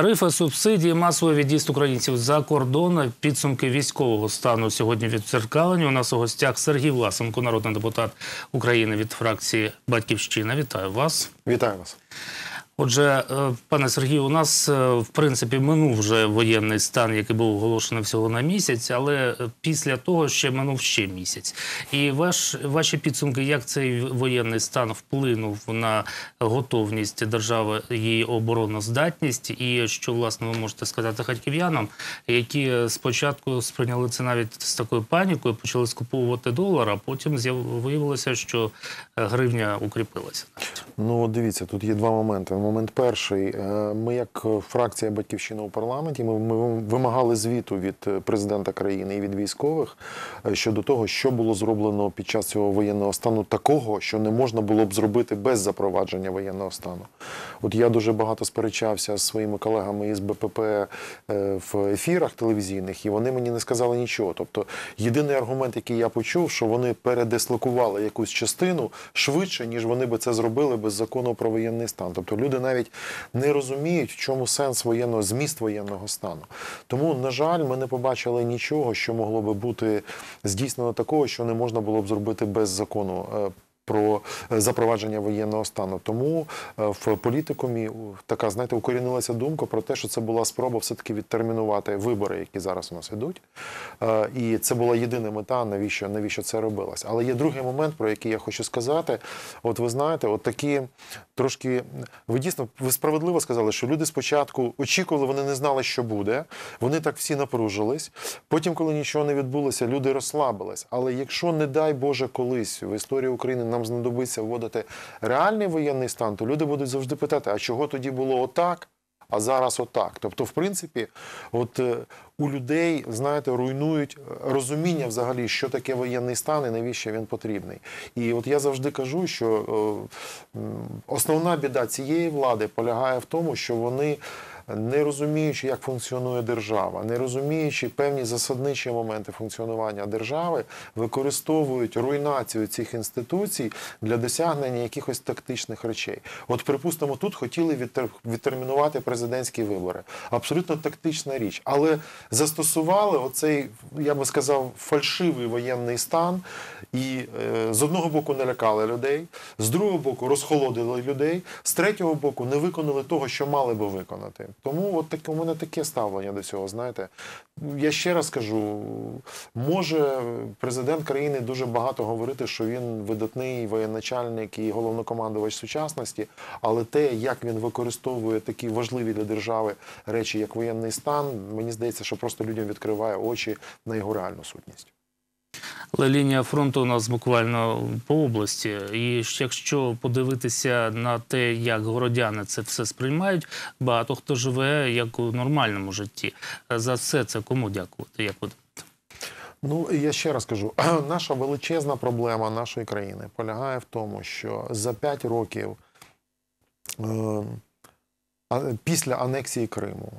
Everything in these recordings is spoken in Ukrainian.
Тарифи, субсидії, масовий від'їзд українців за кордон, підсумки військового стану сьогодні відцеркалені. У нас у гостях Сергій Власенко, народний депутат України від фракції Батьківщина. Вітаю вас. Вітаю вас. Отже, е, пане Сергію, у нас е, в принципі минув вже воєнний стан, який був оголошений всього на місяць, але е, після того ще минув ще місяць. І ваш ваші підсумки, як цей воєнний стан вплинув на готовність держави її обороноздатність, і що власне ви можете сказати харків'янам, які спочатку сприйняли це навіть з такою панікою, почали скуповувати долар, а потім виявилося, що гривня укріпилася. Навіть. Ну, дивіться, тут є два моменти. Момент перший. Е, ми, як фракція Батьківщина у парламенті, ми, ми вимагали звіту від е, президента країни і від військових е, щодо того, що було зроблено під час цього воєнного стану, такого, що не можна було б зробити без запровадження воєнного стану. От я дуже багато сперечався з своїми колегами із БПП в ефірах телевізійних, і вони мені не сказали нічого. Тобто, єдиний аргумент, який я почув, що вони передислокували якусь частину швидше, ніж вони би це зробили без закону про воєнний стан. Тобто люди навіть не розуміють, в чому сенс воєнного зміст воєнного стану. Тому, на жаль, ми не побачили нічого, що могло би бути здійснено такого, що не можна було б зробити без закону е, про е, запровадження воєнного стану. Тому е, в політикумі така, знаєте, укорінилася думка про те, що це була спроба все-таки відтермінувати вибори, які зараз у нас йдуть. Е, і це була єдина мета, навіщо навіщо це робилось. Але є другий момент, про який я хочу сказати. От ви знаєте, от такі трошки ви дійсно ви справедливо сказали, що люди спочатку очікували, вони не знали, що буде. Вони так всі напружились. Потім, коли нічого не відбулося, люди розслабились. Але якщо, не дай Боже, колись в історії України нам знадобиться вводити реальний воєнний стан, то люди будуть завжди питати, а чого тоді було отак, а зараз отак. Тобто, в принципі, от е, у людей, знаєте, руйнують е, розуміння взагалі, що таке воєнний стан і навіщо він потрібний. І от я завжди кажу, що е, основна біда цієї влади полягає в тому, що вони не розуміючи, як функціонує держава, не розуміючи певні засадничі моменти функціонування держави, використовують руйнацію цих інституцій для досягнення якихось тактичних речей. От, припустимо, тут хотіли відтермінувати президентські вибори. Абсолютно тактична річ, але застосували оцей, я би сказав, фальшивий воєнний стан і е, з одного боку налякали людей, з другого боку розхолодили людей, з третього боку не виконали того, що мали би виконати. Тому от таке у мене таке ставлення до цього. Знаєте, я ще раз кажу: може президент країни дуже багато говорити, що він видатний воєначальник і головнокомандувач сучасності, але те, як він використовує такі важливі для держави речі, як воєнний стан, мені здається, що просто людям відкриває очі на його реальну сутність. Але лінія фронту у нас буквально по області. І якщо подивитися на те, як городяни це все сприймають, багато хто живе як у нормальному житті. За все це кому дякувати? Як ви Ну я ще раз кажу, наша величезна проблема нашої країни полягає в тому, що за 5 років ем, після анексії Криму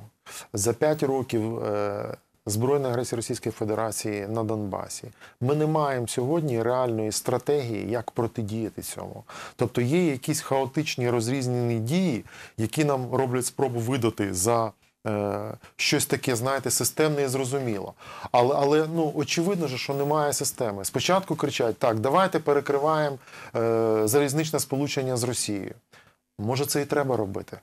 за 5 років. Е, збройної агресії Російської Федерації на Донбасі. Ми не маємо сьогодні реальної стратегії, як протидіяти цьому. Тобто є якісь хаотичні розрізнені дії, які нам роблять спробу видати за. Е, щось таке, знаєте, системне і зрозуміло. Але але ну очевидно, що немає системи. Спочатку кричать: так, давайте перекриваємо е, залізничне сполучення з Росією. Може, це і треба робити,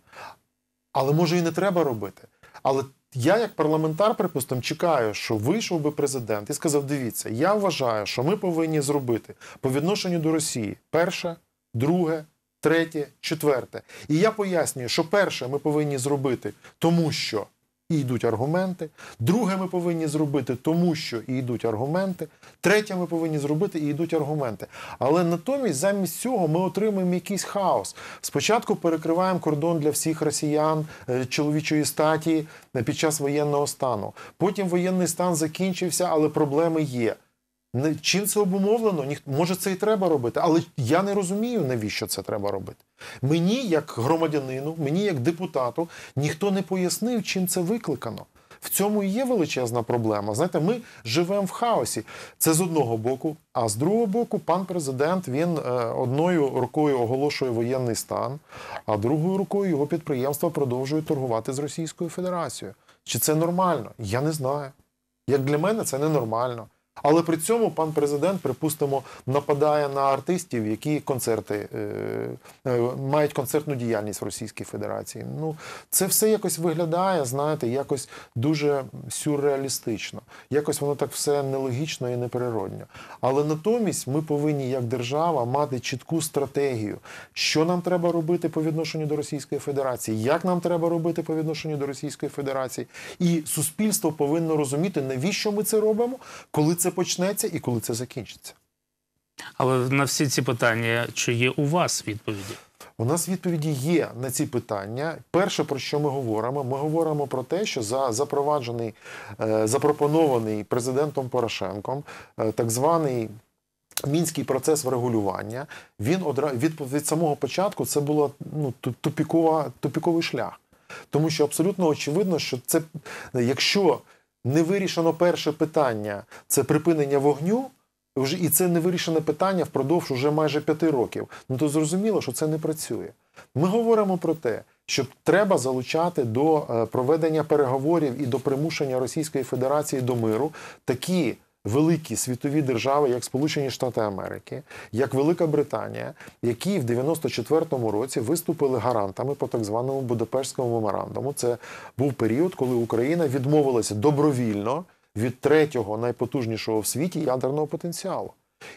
але може і не треба робити. Але я, як парламентар, припустимо, чекаю, що вийшов би президент і сказав: дивіться, я вважаю, що ми повинні зробити по відношенню до Росії перше, друге, третє, четверте. І я пояснюю, що перше ми повинні зробити, тому що і йдуть аргументи. Друге, ми повинні зробити, тому що і йдуть аргументи. Третє, ми повинні зробити і йдуть аргументи. Але натомість, замість цього, ми отримуємо якийсь хаос. Спочатку перекриваємо кордон для всіх росіян е, чоловічої статі е, під час воєнного стану. Потім воєнний стан закінчився, але проблеми є. Чим це обумовлено? Може, це і треба робити, але я не розумію, навіщо це треба робити. Мені, як громадянину, мені як депутату, ніхто не пояснив, чим це викликано. В цьому і є величезна проблема. Знаєте, ми живемо в хаосі. Це з одного боку. А з другого боку, пан президент він е, одною рукою оголошує воєнний стан, а другою рукою його підприємства продовжують торгувати з Російською Федерацією. Чи це нормально? Я не знаю. Як для мене, це ненормально. Але при цьому пан президент, припустимо, нападає на артистів, які концерти е, е, мають концертну діяльність в Російській Федерації. Ну це все якось виглядає, знаєте, якось дуже сюрреалістично. Якось воно так все нелогічно і неприродньо. Але натомість ми повинні, як держава, мати чітку стратегію, що нам треба робити по відношенню до Російської Федерації, як нам треба робити по відношенню до Російської Федерації, і суспільство повинно розуміти, навіщо ми це робимо, коли це це почнеться і коли це закінчиться. Але на всі ці питання, чи є у вас відповіді? У нас відповіді є на ці питання. Перше, про що ми говоримо, ми говоримо про те, що за запроваджений, е, запропонований президентом Порошенком е, так званий. Мінський процес врегулювання він одразу від... від самого початку це було ну тупікова тупіковий шлях, тому що абсолютно очевидно, що це якщо не вирішено перше питання це припинення вогню. І це не вирішене питання впродовж уже майже п'яти років. Ну то зрозуміло, що це не працює. Ми говоримо про те, що треба залучати до е, проведення переговорів і до примушення Російської Федерації до миру такі великі світові держави, як Сполучені Штати Америки, як Велика Британія, які в 94-му році виступили гарантами по так званому Будапештському меморандуму. Це був період, коли Україна відмовилася добровільно від третього найпотужнішого в світі ядерного потенціалу.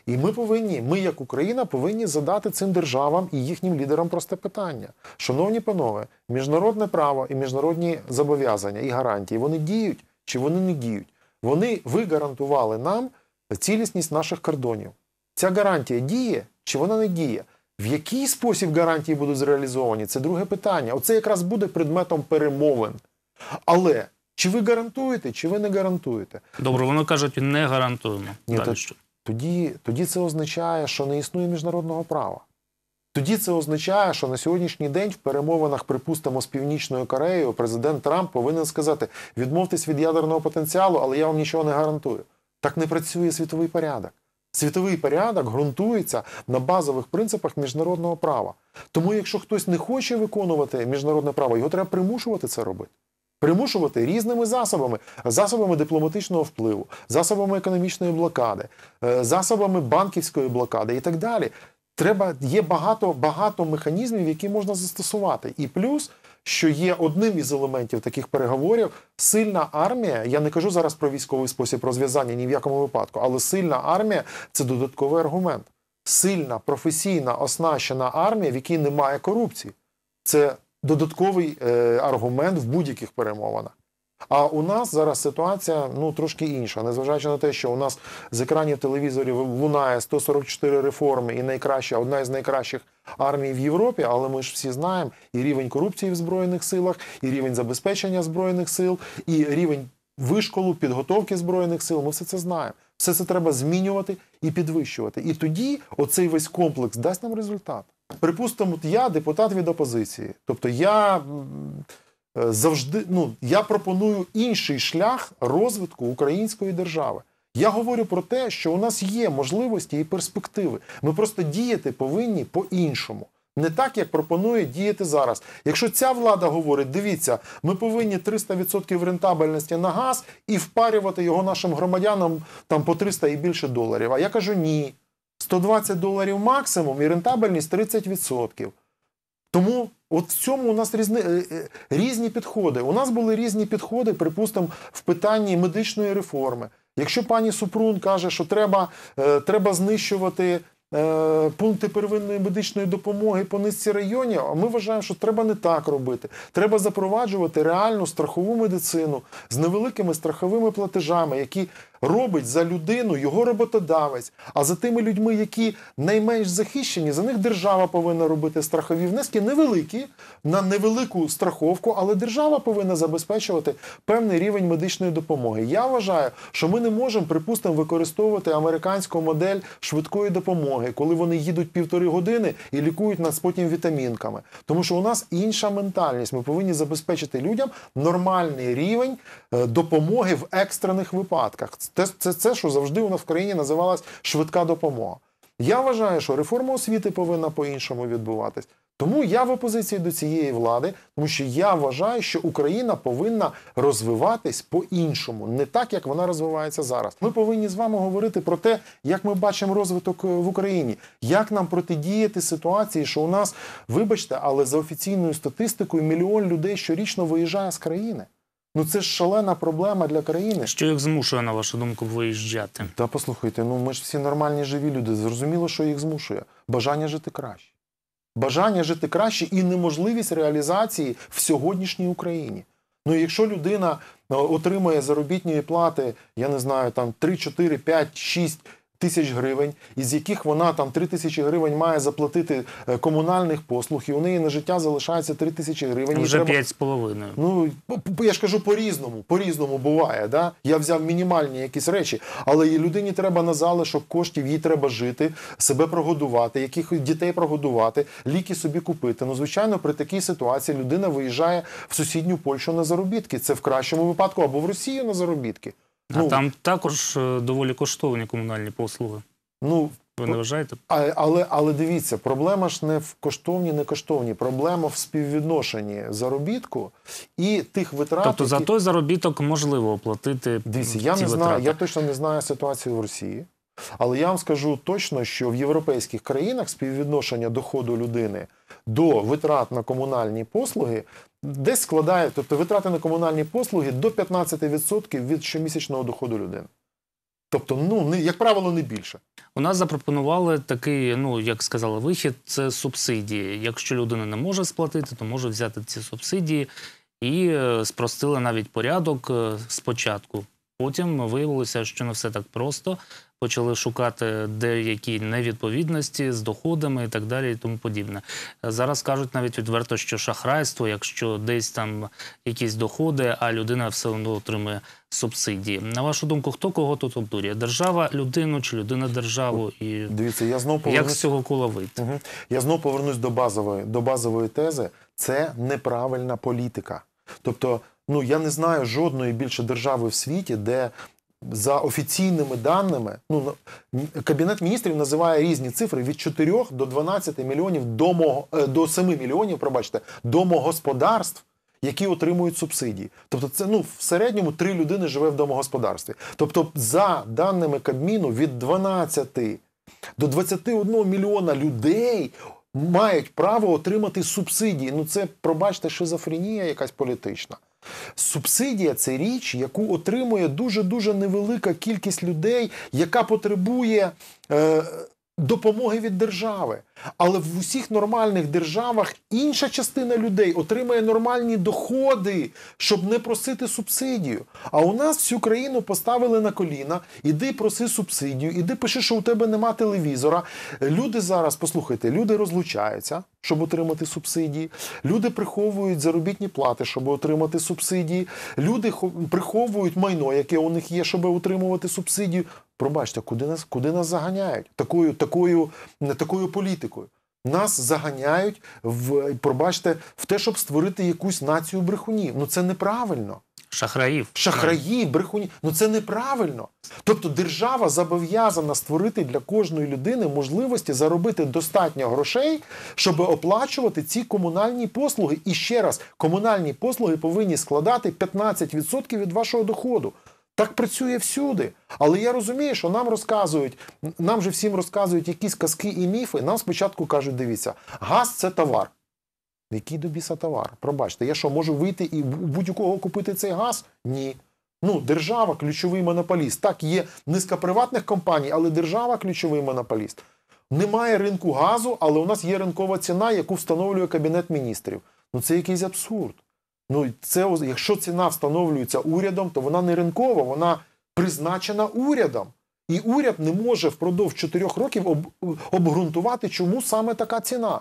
І ми повинні, ми як Україна, повинні задати цим державам і їхнім лідерам просте питання. Шановні панове, міжнародне право і міжнародні зобов'язання і гарантії вони діють чи вони не діють? Вони ви гарантували нам цілісність наших кордонів. Ця гарантія діє чи вона не діє? В який спосіб гарантії будуть зреалізовані? Це друге питання. Оце якраз буде предметом перемовин. Але чи ви гарантуєте, чи ви не гарантуєте? Добре, вони кажуть, не гарантуємо. Ні, Далі, Тоді, Тоді це означає, що не існує міжнародного права. Тоді це означає, що на сьогоднішній день в перемовинах, припустимо, з північною Кореєю, президент Трамп повинен сказати: відмовтесь від ядерного потенціалу, але я вам нічого не гарантую. Так не працює світовий порядок. Світовий порядок ґрунтується на базових принципах міжнародного права. Тому, якщо хтось не хоче виконувати міжнародне право, його треба примушувати це робити. Примушувати різними засобами, засобами дипломатичного впливу, засобами економічної блокади, е, засобами банківської блокади і так далі. Треба є багато багато механізмів, які можна застосувати, і плюс. Що є одним із елементів таких переговорів, сильна армія. Я не кажу зараз про військовий спосіб розв'язання ні в якому випадку, але сильна армія це додатковий аргумент. Сильна професійна оснащена армія, в якій немає корупції, це додатковий е, аргумент в будь-яких перемовинах. А у нас зараз ситуація ну трошки інша, незважаючи на те, що у нас з екранів телевізорів лунає 144 реформи і найкраща одна із найкращих армій в Європі. Але ми ж всі знаємо і рівень корупції в збройних силах, і рівень забезпечення збройних сил, і рівень вишколу, підготовки збройних сил. Ми все це знаємо. Все це треба змінювати і підвищувати. І тоді оцей весь комплекс дасть нам результат. Припустимо, я депутат від опозиції, тобто я. Е, завжди ну я пропоную інший шлях розвитку української держави. Я говорю про те, що у нас є можливості і перспективи. Ми просто діяти повинні по-іншому. Не так, як пропонує діяти зараз. Якщо ця влада говорить, дивіться, ми повинні 300% рентабельності на газ і впарювати його нашим громадянам там по 300 і більше доларів. А я кажу ні. 120 доларів максимум і рентабельність 30%. Тому от в цьому у нас різні, е, е, різні підходи. У нас були різні підходи, припустимо, в питанні медичної реформи. Якщо пані Супрун каже, що треба, е, треба знищувати. Пункти первинної медичної допомоги по низці районів, а ми вважаємо, що треба не так робити. Треба запроваджувати реальну страхову медицину з невеликими страховими платежами, які робить за людину його роботодавець. А за тими людьми, які найменш захищені, за них держава повинна робити страхові внески невеликі на невелику страховку, але держава повинна забезпечувати певний рівень медичної допомоги. Я вважаю, що ми не можемо, припустимо, використовувати американську модель швидкої допомоги, коли вони їдуть півтори години і лікують нас потім вітамінками. Тому що у нас інша ментальність. Ми повинні забезпечити людям нормальний рівень е, допомоги в екстрених випадках. Це це, це що завжди у нас в країні називалась швидка допомога. Я вважаю, що реформа освіти повинна по-іншому відбуватись. Тому я в опозиції до цієї влади, тому що я вважаю, що Україна повинна розвиватись по-іншому, не так як вона розвивається зараз. Ми повинні з вами говорити про те, як ми бачимо розвиток е, в Україні, як нам протидіяти ситуації, що у нас, вибачте, але за офіційною статистикою мільйон людей щорічно виїжджає з країни. Ну це ж шалена проблема для країни. Що їх змушує, на вашу думку, виїжджати? Та послухайте, ну ми ж всі нормальні живі люди. Зрозуміло, що їх змушує. Бажання жити краще. Бажання жити краще і неможливість реалізації в сьогоднішній Україні. Ну, якщо людина е, отримує заробітні плати, я не знаю, там 3, 4, 5, 6 тисяч гривень, із яких вона там 3 тисячі гривень має заплатити е, комунальних послуг, і у неї на життя залишається 3 тисячі гривень. Вже треба... половиною. Ну я ж кажу, по різному, по різному буває. Да? Я взяв мінімальні якісь речі, але людині треба на залишок коштів, їй треба жити, себе прогодувати, яких дітей прогодувати, ліки собі купити. Ну, звичайно, при такій ситуації людина виїжджає в сусідню Польщу на заробітки. Це в кращому випадку або в Росію на заробітки. А ну, там також е, доволі коштовні комунальні послуги. Ну, Ви не вважаєте? А, але але дивіться, проблема ж не в коштовні, не коштовні. Проблема в співвідношенні заробітку і тих витрат. Тобто які... за той заробіток можливо оплатити. Дивіться, я не витрати. знаю, я точно не знаю ситуацію в Росії. Але я вам скажу точно, що в європейських країнах співвідношення доходу людини до витрат на комунальні послуги десь складає, тобто витрати на комунальні послуги до 15% від щомісячного доходу людини. Тобто, ну не як правило, не більше. У нас запропонували такий, ну як сказали, вихід це субсидії. Якщо людина не може сплатити, то може взяти ці субсидії і е, спростили навіть порядок е, спочатку. Потім виявилося, що не все так просто почали шукати деякі невідповідності з доходами і так далі, і тому подібне. Зараз кажуть навіть відверто, що шахрайство, якщо десь там якісь доходи, а людина все одно отримує субсидії. На вашу думку, хто кого тут обдурює? Держава, людину чи людина державу? І дивіться, я знову повернусь... як з цього кола вийти? Угу. Я знову повернусь до базової до базової тези. Це неправильна політика, тобто. Ну я не знаю жодної більше держави в світі, де за офіційними даними, ну кабінет міністрів називає різні цифри від 4 до 12 мільйонів е, до мого до 7 мільйонів, пробачте, домогосподарств, які отримують субсидії. Тобто, це ну в середньому три людини живе в домогосподарстві. Тобто, за даними Кабміну, від 12 до 21 мільйона людей мають право отримати субсидії. Ну це пробачте шизофренія, якась політична. Субсидія це річ, яку отримує дуже дуже невелика кількість людей, яка потребує е, допомоги від держави. Але в усіх нормальних державах інша частина людей отримає нормальні доходи, щоб не просити субсидію. А у нас всю країну поставили на коліна, іди проси субсидію, іди пиши, що у тебе нема телевізора. Люди зараз, послухайте, люди розлучаються, щоб отримати субсидії. Люди приховують заробітні плати, щоб отримати субсидії. Люди приховують майно, яке у них є, щоб отримувати субсидію. Пробачте, куди нас куди нас заганяють? Такою такою такою такою політикою. Нас заганяють в пробачте в те, щоб створити якусь націю брехунів. Ну це неправильно. Шахраїв, шахраї, брехуні. Ну це неправильно. Тобто, держава зобов'язана створити для кожної людини можливості заробити достатньо грошей, щоб оплачувати ці комунальні послуги. І ще раз комунальні послуги повинні складати 15% від вашого доходу. Так працює всюди. Але я розумію, що нам розказують, нам же всім розказують якісь казки і міфи. Нам спочатку кажуть, дивіться, газ це товар. Який до біса товар? Пробачте, я що, можу вийти і будь-кого купити цей газ? Ні. Ну, держава ключовий монополіст. Так, є низка приватних компаній, але держава ключовий монополіст. Немає ринку газу, але у нас є ринкова ціна, яку встановлює Кабінет міністрів. Ну це якийсь абсурд. Ну це якщо ціна встановлюється урядом, то вона не ринкова, вона призначена урядом. І уряд не може впродовж чотирьох років об, обґрунтувати, чому саме така ціна.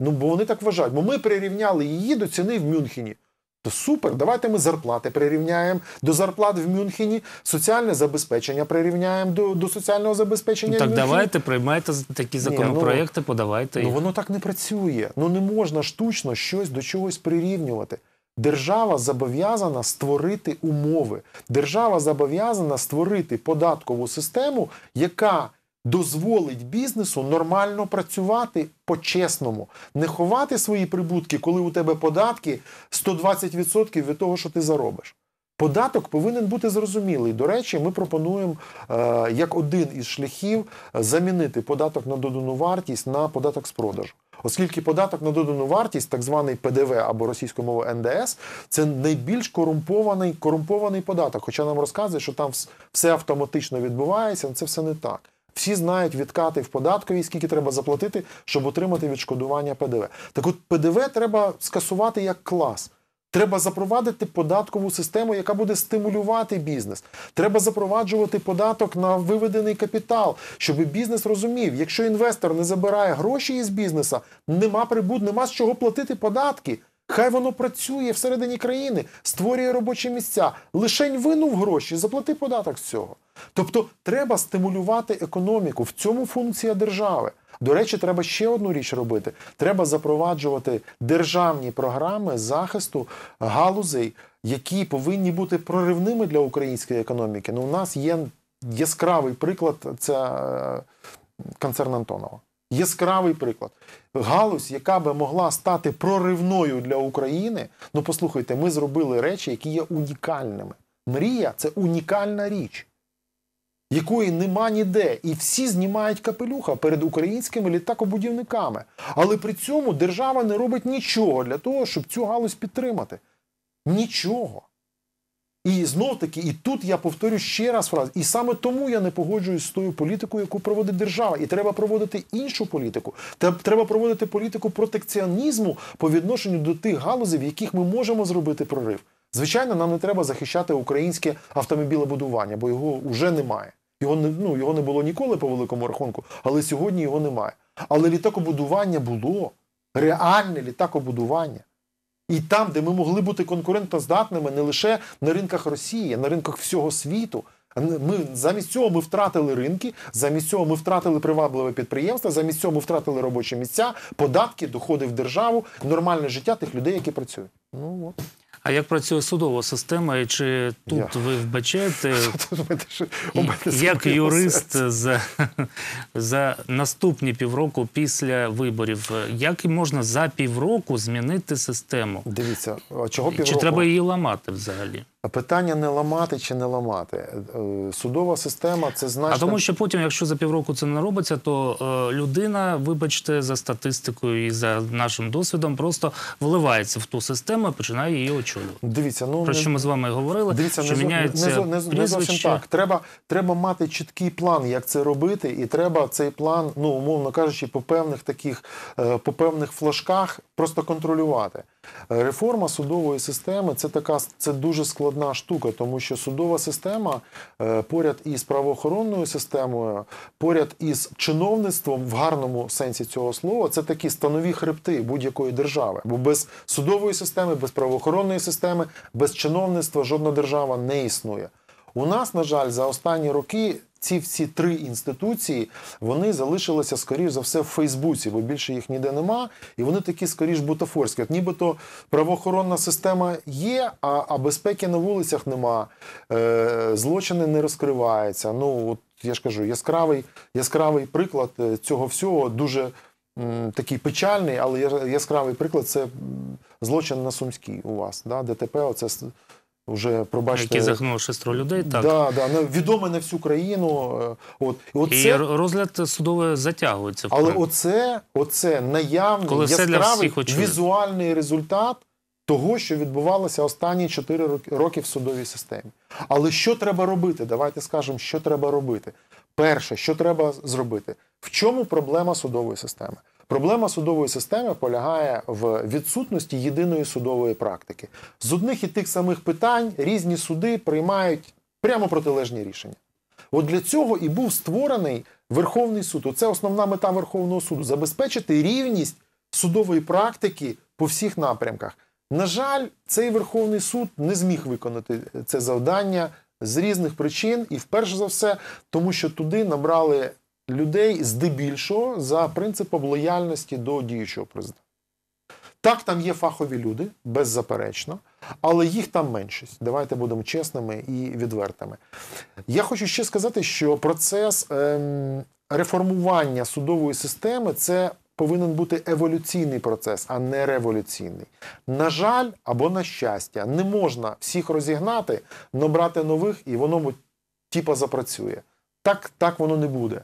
Ну бо вони так вважають. Бо ми прирівняли її до ціни в Мюнхені. То супер, давайте ми зарплати прирівняємо до зарплат в Мюнхені, соціальне забезпечення прирівняємо до до соціального забезпечення. Ну, так в давайте приймайте такі законопроекти, Ні, ну, подавайте. Ну, їх. Ну воно так не працює. Ну не можна штучно щось до чогось прирівнювати. Держава зобов'язана створити умови. Держава зобов'язана створити податкову систему, яка дозволить бізнесу нормально працювати по-чесному, не ховати свої прибутки, коли у тебе податки 120% від того, що ти заробиш. Податок повинен бути зрозумілий. До речі, ми пропонуємо е, як один із шляхів е, замінити податок на додану вартість на податок з продажу. Оскільки податок на додану вартість, так званий ПДВ або російською мовою НДС, це найбільш корумпований корумпований податок. Хоча нам розказує, що там все автоматично відбувається, але це все не так. Всі знають відкати в податковій, скільки треба заплатити, щоб отримати відшкодування ПДВ. Так от ПДВ треба скасувати як клас. Треба запровадити податкову систему, яка буде стимулювати бізнес. Треба запроваджувати податок на виведений капітал, щоб бізнес розумів, якщо інвестор не забирає гроші із бізнеса, нема прибут, нема з чого платити податки. Хай воно працює всередині країни, створює робочі місця. Лишень винув гроші, заплати податок з цього. Тобто, треба стимулювати економіку. В цьому функція держави. До речі, треба ще одну річ робити: треба запроваджувати державні програми захисту галузей, які повинні бути проривними для української економіки. Ну, у нас є яскравий приклад. Це е, концерн Антонова. Яскравий приклад. Галузь, яка би могла стати проривною для України. Ну, послухайте, ми зробили речі, які є унікальними. Мрія це унікальна річ якої нема ніде, і всі знімають капелюха перед українськими літакобудівниками. Але при цьому держава не робить нічого для того, щоб цю галузь підтримати. Нічого. І знов таки, і тут я повторю ще раз фразу, і саме тому я не погоджуюсь з тою політикою, яку проводить держава. І треба проводити іншу політику. Треба проводити політику протекціонізму по відношенню до тих галузей, в яких ми можемо зробити прорив. Звичайно, нам не треба захищати українське автомобілебудування, бо його вже немає. Його не ну, його не було ніколи по великому рахунку, але сьогодні його немає. Але літакобудування було реальне літакобудування. І там, де ми могли бути конкурентоздатними не лише на ринках Росії, а на ринках всього світу. Ми замість цього ми втратили ринки, замість цього ми втратили привабливе підприємство, замість цього ми втратили робочі місця, податки, доходи в державу, нормальне життя тих людей, які працюють. Ну от. А як працює судова система? І чи тут yeah. ви вбачаєте як юрист за за наступні півроку після виборів? Як можна за півроку змінити систему? Дивіться, чого півроку? Чи треба її ламати взагалі? Питання не ламати чи не ламати. Е, судова система це значно... А тому що потім, якщо за півроку це не робиться, то е, людина, вибачте, за статистикою і за нашим досвідом, просто вливається в ту систему починає її очолювати. Дивіться, ну про що ми з вами говорили, дивіться, що не, міняється не, не, не зовсім так. Треба треба мати чіткий план, як це робити, і треба цей план, ну умовно кажучи, по певних таких е, по певних флажках просто контролювати. Е, реформа судової системи це така це дуже складна штука, тому що судова система е, поряд із правоохоронною системою, поряд із чиновництвом в гарному сенсі цього слова, це такі станові хребти будь-якої держави. Бо без судової системи, без правоохоронної системи, без чиновництва жодна держава не існує. У нас, на жаль, за останні роки ці всі три інституції вони залишилися скоріш за все в Фейсбуці, бо більше їх ніде нема. І вони такі скоріш бутафорські. От нібито правоохоронна система є, а а безпеки на вулицях нема. Е, Злочини не розкриваються. Ну от я ж кажу, яскравий яскравий приклад е, цього всього дуже такий печальний, але яскравий приклад це злочин на Сумській у вас. да, ДТП, оце вже пробачте. Які загнули шестеро людей, так. Да, да, відоме на всю країну. Е, от. І, оце... І розгляд судовий затягується. Але оце, оце наявний, Коли яскравий візуальний результат того, що відбувалося останні 4 роки в судовій системі. Але що треба робити? Давайте скажемо, що треба робити. Перше, що треба зробити, в чому проблема судової системи? Проблема судової системи полягає в відсутності єдиної судової практики. З одних і тих самих питань різні суди приймають прямо протилежні рішення. От для цього і був створений Верховний суд. Оце основна мета Верховного суду забезпечити рівність судової практики по всіх напрямках. На жаль, цей Верховний суд не зміг виконати е, це завдання з різних причин, і вперше за все, тому що туди набрали людей здебільшого за принципом лояльності до діючого президента. Так, там є фахові люди, беззаперечно, але їх там меншість. Давайте будемо чесними і відвертими. Я хочу ще сказати, що процес ем, реформування судової системи це повинен бути еволюційний процес, а не революційний. На жаль, або на щастя, не можна всіх розігнати, набрати нових, і воно типа запрацює. Так, Так воно не буде.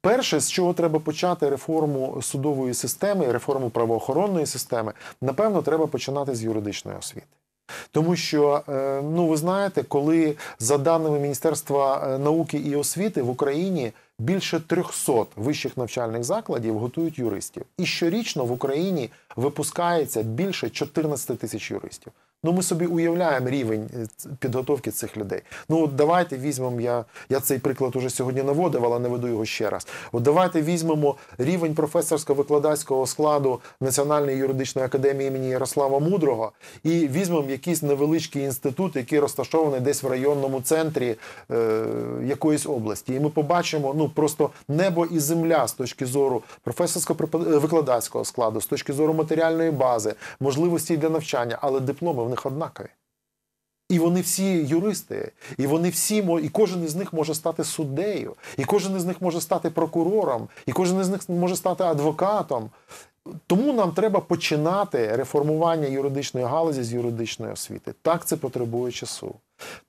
Перше, з чого треба почати реформу судової системи, реформу правоохоронної системи, напевно, треба починати з юридичної освіти. Тому що, е, ну ви знаєте, коли за даними Міністерства е, науки і освіти в Україні більше 300 вищих навчальних закладів готують юристів, і щорічно в Україні випускається більше 14 тисяч юристів. Ну, ми собі уявляємо рівень е, підготовки цих людей. Ну, от давайте візьмемо. Я я цей приклад уже сьогодні наводив, але наведу його ще раз. От давайте візьмемо рівень професорсько-викладацького складу Національної юридичної академії імені Ярослава Мудрого і візьмемо якийсь невеличкий інститут, який розташований десь в районному центрі е, якоїсь області. І ми побачимо ну просто небо і земля з точки зору професорсько е, викладацького складу, з точки зору матеріальної бази, можливості для навчання, але дипломи в них однакові. І вони всі юристи, і вони всі і кожен із них може стати суддею, і кожен із них може стати прокурором, і кожен із них може стати адвокатом. Тому нам треба починати реформування юридичної галузі з юридичної освіти. Так це потребує часу.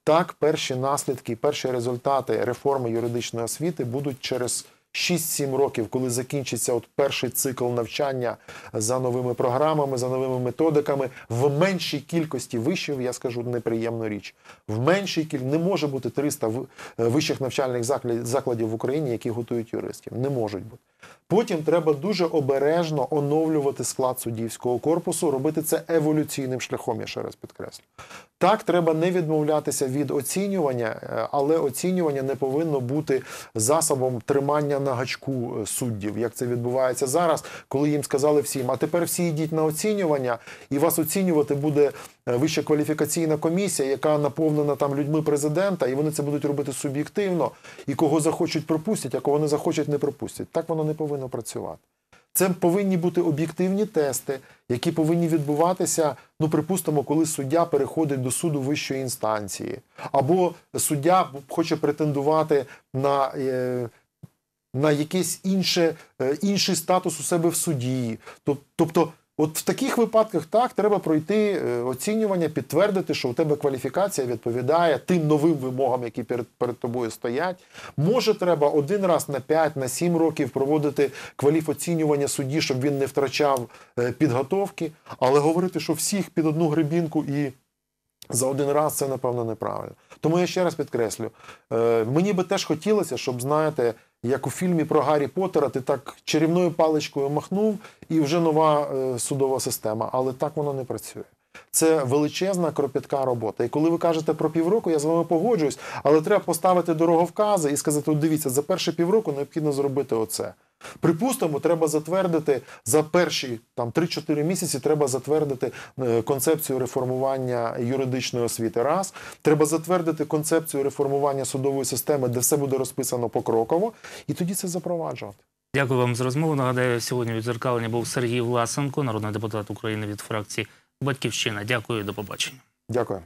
Так, перші наслідки, перші результати реформи юридичної освіти будуть через. 6-7 років, коли закінчиться от перший цикл навчання за новими програмами, за новими методиками, в меншій кількості вишів, я скажу неприємну річ. В меншій кількості не може бути 300 е, вищих навчальних закладів в Україні, які готують юристів. Не можуть бути. Потім треба дуже обережно оновлювати склад суддівського корпусу, робити це еволюційним шляхом. Я ще раз підкреслю. Так, треба не відмовлятися від оцінювання, е, але оцінювання не повинно бути засобом тримання на гачку е, суддів, як це відбувається зараз, коли їм сказали всім, а тепер всі йдіть на оцінювання, і вас оцінювати буде. Е, вища кваліфікаційна комісія, яка наповнена там людьми президента, і вони це будуть робити суб'єктивно. І кого захочуть, пропустять, а кого не захочуть, не пропустять. Так воно не повинно працювати. Це повинні бути об'єктивні тести, які повинні відбуватися. Ну, припустимо, коли суддя переходить до суду вищої інстанції, або суддя хоче претендувати на е, на якийсь е, інший статус у себе в суді. Тобто, От в таких випадках так треба пройти е, оцінювання, підтвердити, що у тебе кваліфікація відповідає тим новим вимогам, які перед перед тобою стоять. Може, треба один раз на 5, на 7 років проводити кваліфоцінювання судді, щоб він не втрачав е, підготовки, але говорити, що всіх під одну грибінку і. За один раз це напевно неправильно. Тому я ще раз підкреслю: е, мені би теж хотілося, щоб знаєте, як у фільмі про Гаррі Поттера, ти так чарівною паличкою махнув, і вже нова е, судова система, але так воно не працює. Це величезна кропітка робота. І коли ви кажете про півроку, я з вами погоджуюсь, але треба поставити дороговкази і сказати: от дивіться, за перше півроку необхідно зробити оце. Припустимо, треба затвердити за перші там 3-4 місяці. Треба затвердити е, концепцію реформування юридичної освіти. Раз треба затвердити концепцію реформування судової системи, де все буде розписано покроково, і тоді це запроваджувати. Дякую вам за розмову. Нагадаю, сьогодні відзеркалення був Сергій Власенко, народний депутат України від фракції Батьківщина. Дякую, до побачення. Дякую.